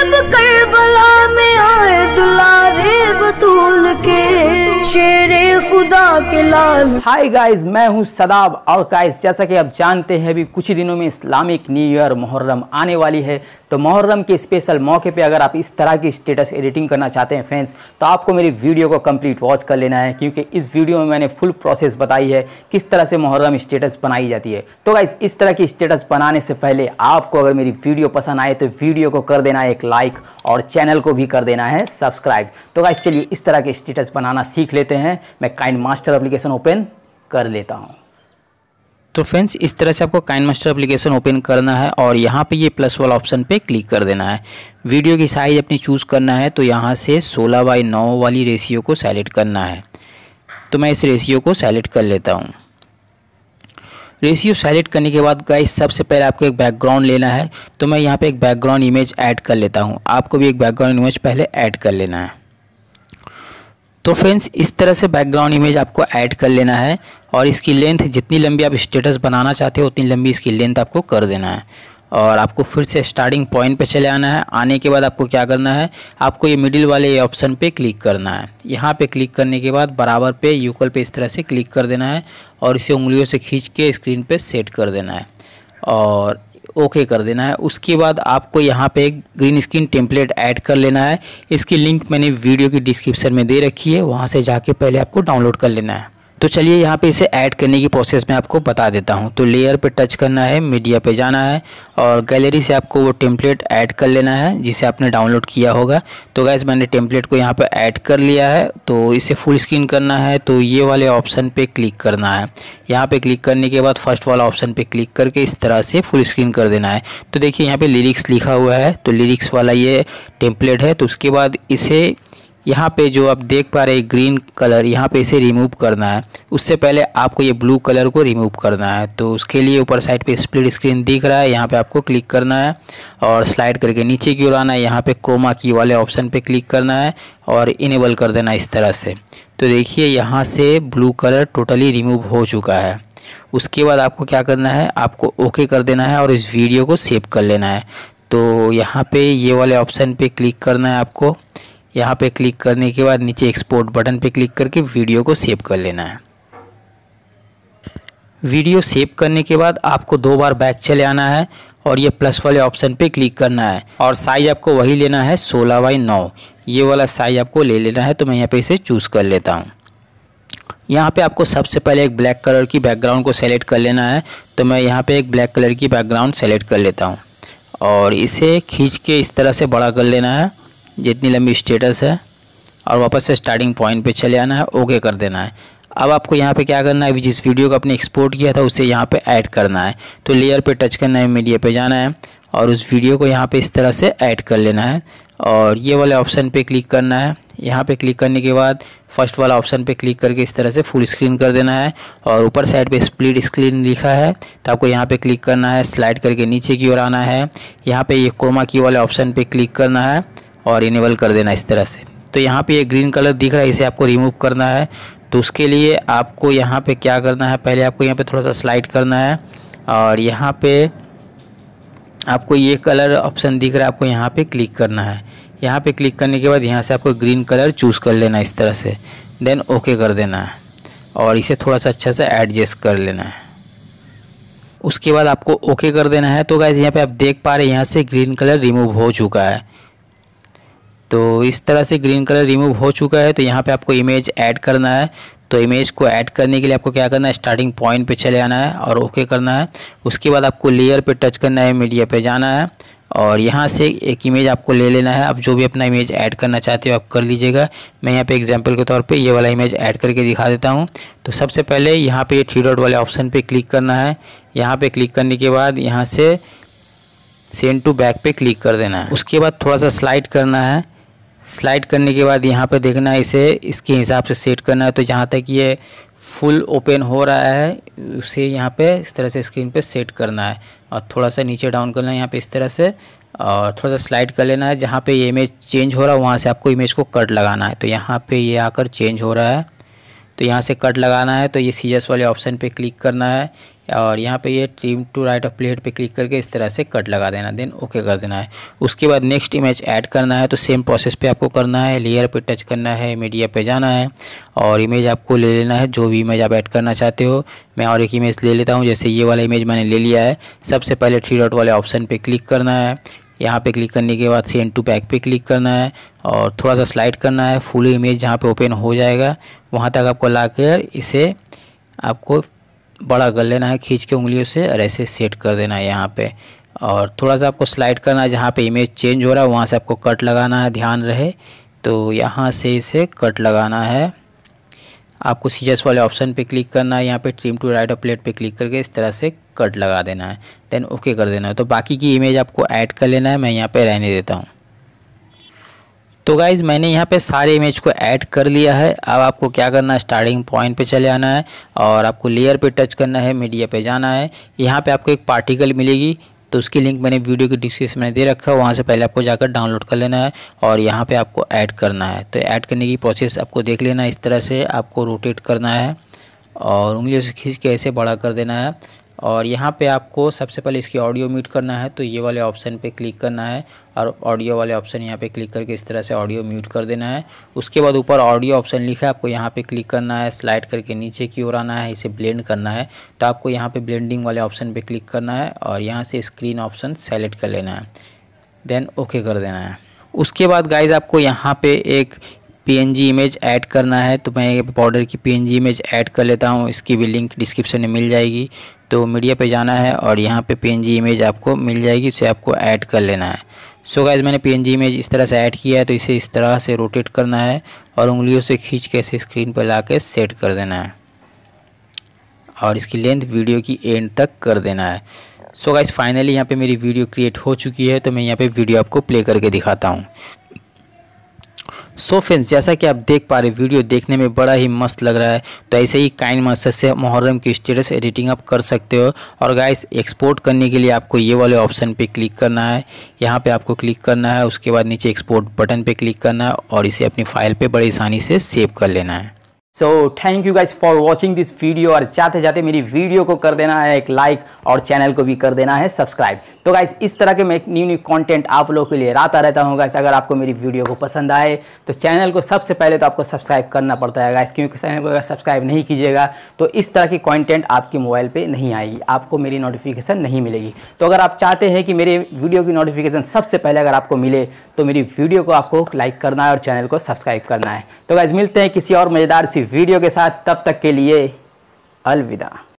जब करबला में आए दुलारे बतूल के शेरे खुदा के लाल हाय गाइस मैं हूं सदाब और गाइस जैसा कि आप जानते हैं अभी कुछ ही दिनों में इस्लामिक न्यू ईयर मुहर्रम आने वाली है तो मुहर्रम के स्पेशल मौके पे अगर आप इस तरह की स्टेटस एडिटिंग करना चाहते हैं फ्रेंड्स तो आपको मेरी वीडियो को कंप्लीट वॉच कर लेना है क्योंकि इस वीडियो में मैंने फुल प्रोसेस बताई है किस तरह से मुहर्रम स्टेटस बनाई जाती है तो गाइज इस तरह की स्टेटस बनाने से पहले आपको अगर मेरी वीडियो पसंद आए तो वीडियो को कर देना है एक लाइक और चैनल को भी कर देना है सब्सक्राइब तो गाइज चलिए इस तरह के स्टेटस बनाना सीख लेते हैं मैं काइंड मास्टर अप्लीकेशन ओपन कर लेता हूँ तो फ्रेंड्स इस तरह से आपको काइन मास्टर अप्लीकेशन ओपन करना है और यहाँ पे ये प्लस वाला ऑप्शन पे क्लिक कर देना है वीडियो की साइज़ अपनी चूज़ करना है तो यहाँ से 16 बाई 9 वाली रेशियो को सेलेक्ट करना है तो मैं इस रेशियो को सेलेक्ट कर लेता हूँ रेशियो सेलेक्ट करने के बाद गाइस सबसे पहले आपको एक बैकग्राउंड लेना है तो मैं यहाँ पर एक बैकग्राउंड इमेज ऐड कर लेता हूँ आपको भी एक बैकग्राउंड इमेज पहले ऐड कर लेना है तो फ्रेंड्स इस तरह से बैकग्राउंड इमेज आपको ऐड कर लेना है और इसकी लेंथ जितनी लंबी आप स्टेटस बनाना चाहते हो उतनी लंबी इसकी लेंथ आपको कर देना है और आपको फिर से स्टार्टिंग पॉइंट पे चले आना है आने के बाद आपको क्या करना है आपको ये मिडिल वाले ऑप्शन पे क्लिक करना है यहाँ पे क्लिक करने के बाद बराबर पे यूकल पे इस तरह से क्लिक कर देना है और इसे उंगलियों से खींच के स्क्रीन पे सेट कर देना है और ओके कर देना है उसके बाद आपको यहाँ पे एक ग्रीन स्क्रीन टेम्पलेट ऐड कर लेना है इसकी लिंक मैंने वीडियो की डिस्क्रिप्शन में दे रखी है वहाँ से जाके पहले आपको डाउनलोड कर लेना है तो चलिए यहाँ पे इसे ऐड करने की प्रोसेस मैं आपको बता देता हूँ तो लेयर पे टच करना है मीडिया पे जाना है और गैलरी से आपको वो टेम्पलेट ऐड कर लेना है जिसे आपने डाउनलोड किया होगा तो गैस मैंने टेम्पलेट को यहाँ पे ऐड कर लिया है तो इसे फुल स्क्रीन करना है तो ये वाले ऑप्शन पर क्लिक करना है यहाँ पर क्लिक करने के बाद फर्स्ट वाला ऑप्शन पर क्लिक करके इस तरह से फुल स्क्रीन कर देना है तो देखिए यहाँ पर लिरिक्स लिखा हुआ है तो लिरिक्स वाला ये टेम्पलेट है तो उसके बाद इसे यहाँ पे जो आप देख पा रहे ग्रीन कलर यहाँ पे इसे रिमूव करना है उससे पहले आपको ये ब्लू कलर को रिमूव करना है तो उसके लिए ऊपर साइड पे स्प्लिट स्क्रीन दिख रहा है यहाँ पे आपको क्लिक करना है और स्लाइड करके नीचे की ओर आना है यहाँ पे क्रोमा की वाले ऑप्शन पे क्लिक करना है और इनेबल कर देना इस तरह से तो देखिए यहाँ से ब्लू कलर टोटली रिमूव हो चुका है उसके बाद आपको क्या करना है आपको ओके कर देना है और इस वीडियो को सेव कर लेना है तो यहाँ पर ये वाले ऑप्शन पर क्लिक करना है आपको यहाँ पे क्लिक करने के बाद नीचे एक्सपोर्ट बटन पे क्लिक करके वीडियो को सेव कर लेना है वीडियो सेव करने के बाद आपको दो बार बैक चले आना है और ये प्लस वाले ऑप्शन पे क्लिक करना है और साइज आपको वही लेना है सोलह बाई नौ ये वाला साइज आपको ले लेना है तो मैं यहाँ पे इसे चूज़ कर लेता हूँ यहाँ पे आपको सबसे पहले एक ब्लैक कलर की बैकग्राउंड को सेलेक्ट कर लेना है तो मैं यहाँ पे एक ब्लैक कलर की बैकग्राउंड सेलेक्ट कर लेता हूँ और इसे खींच के इस तरह से बड़ा कर लेना है जितनी लंबी स्टेटस है और वापस से स्टार्टिंग पॉइंट पे चले आना है ओके कर देना है अब आपको यहाँ पे क्या करना है अभी जिस वीडियो को आपने एक्सपोर्ट किया था उसे यहाँ पे ऐड करना है तो लेयर पे टच करना है मीडिया पे जाना है और उस वीडियो को यहाँ पे इस तरह से ऐड कर लेना है और ये वाले ऑप्शन पे क्लिक करना है यहाँ पे क्लिक करने के बाद फर्स्ट वाला ऑप्शन पे क्लिक करके इस तरह से फुल स्क्रीन कर देना है और ऊपर साइड पे स्प्लिट स्क्रीन लिखा है तो आपको यहाँ पे क्लिक करना है स्लाइड करके नीचे की ओर आना है यहाँ पे ये क्रोमा की वाले ऑप्शन पे क्लिक करना है और इनेबल कर देना इस तरह से तो यहाँ पे ये ग्रीन कलर दिख रहा है इसे आपको रिमूव करना है तो उसके लिए आपको यहाँ पे क्या करना है पहले आपको यहाँ पे थोड़ा सा स्लाइड करना है और यहाँ पे आपको ये कलर ऑप्शन दिख रहा है आपको यहाँ पे क्लिक करना है यहाँ पे क्लिक करने के बाद यहाँ से आपको ग्रीन कलर चूज़ कर लेना इस तरह से देन ओके कर देना है और इसे थोड़ा सा अच्छा से एडजस्ट कर लेना है उसके बाद आपको ओके कर देना है तो गाइज़ यहाँ पे आप देख पा रहे हैं यहाँ से ग्रीन कलर रिमूव हो चुका है तो इस तरह से ग्रीन कलर रिमूव हो चुका है तो यहाँ पे आपको इमेज ऐड करना है तो इमेज को ऐड करने के लिए आपको क्या करना है स्टार्टिंग पॉइंट पे चले आना है और ओके करना है उसके बाद आपको लेयर पे टच करना है मीडिया पे जाना है और यहाँ से एक इमेज आपको ले लेना है आप जो भी अपना इमेज ऐड करना चाहते हो आप कर लीजिएगा मैं यहाँ पे एग्जांपल के तौर पे ये वाला इमेज ऐड करके दिखा देता हूँ तो सबसे पहले यहाँ पे ये थ्री डॉट वाले ऑप्शन पे क्लिक करना है यहाँ पे क्लिक करने के बाद यहाँ से सेंड टू बैक पे क्लिक कर देना है उसके बाद थोड़ा सा स्लाइड करना है स्लाइड करने के बाद यहाँ पे देखना है इसे इसके हिसाब से सेट करना है तो जहाँ तक ये फुल ओपन हो रहा है उसे यहाँ पे इस तरह से स्क्रीन पे सेट करना है और थोड़ा सा नीचे डाउन करना है यहाँ पे इस तरह से और थोड़ा सा स्लाइड कर लेना है जहाँ पे ये इमेज चेंज हो रहा है वहाँ से आपको इमेज को कट लगाना है तो यहाँ पे ये आकर चेंज हो रहा है तो यहाँ से कट लगाना है तो ये सीजस वाले ऑप्शन पे क्लिक करना है और यहाँ पे ये trim to right of plate पे क्लिक करके इस तरह से कट लगा देना देन ओके कर देना है उसके बाद नेक्स्ट इमेज ऐड करना है तो सेम प्रोसेस पे आपको करना है लेयर पे टच करना है मीडिया पे जाना है और इमेज आपको ले लेना है जो भी इमेज आप ऐड करना चाहते हो मैं और एक इमेज ले लेता हूँ जैसे ये वाला इमेज मैंने ले लिया है सबसे पहले थ्री डॉट वाले ऑप्शन पर क्लिक करना है यहाँ पे क्लिक करने के बाद सी टू बैक पे क्लिक करना है और थोड़ा सा स्लाइड करना है फुल इमेज जहाँ पे ओपन हो जाएगा वहाँ तक आपको ला कर इसे आपको बड़ा कर लेना है खींच के उंगलियों से और ऐसे सेट कर देना है यहाँ पर और थोड़ा सा आपको स्लाइड करना है जहाँ पर इमेज चेंज हो रहा है वहाँ से आपको कट लगाना है ध्यान रहे तो यहाँ से इसे कट लगाना है आपको सीजर्स वाले ऑप्शन पे क्लिक करना है यहाँ पे ट्रिम टू राइट और प्लेट पे क्लिक करके इस तरह से कट लगा देना है देन ओके कर देना है तो बाकी की इमेज आपको ऐड कर लेना है मैं यहाँ पे रहने देता हूँ तो गाइज़ मैंने यहाँ पे सारे इमेज को ऐड कर लिया है अब आपको क्या करना है स्टार्टिंग पॉइंट पे चले आना है और आपको लेयर पे टच करना है मीडिया पे जाना है यहाँ पे आपको एक पार्टिकल मिलेगी तो उसकी लिंक मैंने वीडियो के डिस्क्रिप्शन में दे रखा है वहाँ से पहले आपको जाकर डाउनलोड कर लेना है और यहाँ पर आपको ऐड करना है तो ऐड करने की प्रोसेस आपको देख लेना है इस तरह से आपको रोटेट करना है और उंगलियों से खींच के ऐसे बड़ा कर देना है और यहाँ पे आपको सबसे पहले इसकी ऑडियो म्यूट करना है तो ये वाले ऑप्शन पे क्लिक करना है और ऑडियो वाले ऑप्शन यहाँ पे क्लिक करके इस तरह से ऑडियो म्यूट कर देना है उसके बाद ऊपर ऑडियो ऑप्शन लिखा है आपको यहाँ पे क्लिक करना है स्लाइड करके नीचे की ओर आना है इसे ब्लेंड करना है तो आपको यहाँ पर ब्लेंडिंग वाले ऑप्शन पर क्लिक करना है और यहाँ से स्क्रीन ऑप्शन सेलेक्ट कर लेना है देन ओके कर देना है उसके बाद गाइज आपको यहाँ पर एक पीएनजी इमेज ऐड करना है तो मैं बॉर्डर की पीएनजी इमेज ऐड कर लेता हूँ इसकी भी लिंक डिस्क्रिप्शन में मिल जाएगी तो मीडिया पे जाना है और यहाँ पे जी इमेज आपको मिल जाएगी उसे आपको ऐड कर लेना है सो so गाइज मैंने जी इमेज इस तरह से ऐड किया है तो इसे इस तरह से रोटेट करना है और उंगलियों से खींच के इसे स्क्रीन पर ला सेट कर देना है और इसकी लेंथ वीडियो की एंड तक कर देना है सो गाइज फाइनली यहाँ पे मेरी वीडियो क्रिएट हो चुकी है तो मैं यहाँ पे वीडियो आपको प्ले करके दिखाता हूँ सो so फ्रेंड्स जैसा कि आप देख पा रहे वीडियो देखने में बड़ा ही मस्त लग रहा है तो ऐसे ही काइन मास्टर से मुहर्रम की स्टेटस एडिटिंग आप कर सकते हो और गाइस एक्सपोर्ट करने के लिए आपको ये वाले ऑप्शन पे क्लिक करना है यहाँ पे आपको क्लिक करना है उसके बाद नीचे एक्सपोर्ट बटन पे क्लिक करना है और इसे अपनी फाइल पर बड़ी आसानी से सेव कर लेना है so thank you guys for watching this video और चाहते चाहते मेरी वीडियो को कर देना है एक लाइक और चैनल को भी कर देना है सब्सक्राइब तो गाइज इस तरह के मैं न्यू न्यू कॉन्टेंट आप लोगों के लिए आता रहता हूँ गाइस अगर आपको मेरी वीडियो को पसंद आए तो चैनल को सबसे पहले तो आपको सब्सक्राइब करना पड़ता है गाइज क्योंकि चैनल को अगर सब्सक्राइब नहीं कीजिएगा तो इस तरह की कॉन्टेंट आपके मोबाइल पर नहीं आएगी आपको मेरी नोटिफिकेशन नहीं मिलेगी तो अगर आप चाहते हैं कि मेरे वीडियो की नोटिफिकेशन सबसे पहले अगर आपको मिले तो मेरी वीडियो को आपको लाइक करना है और चैनल को सब्सक्राइब करना है तो गाइज मिलते हैं किसी और मज़ेदार सी वीडियो के साथ तब तक के लिए अलविदा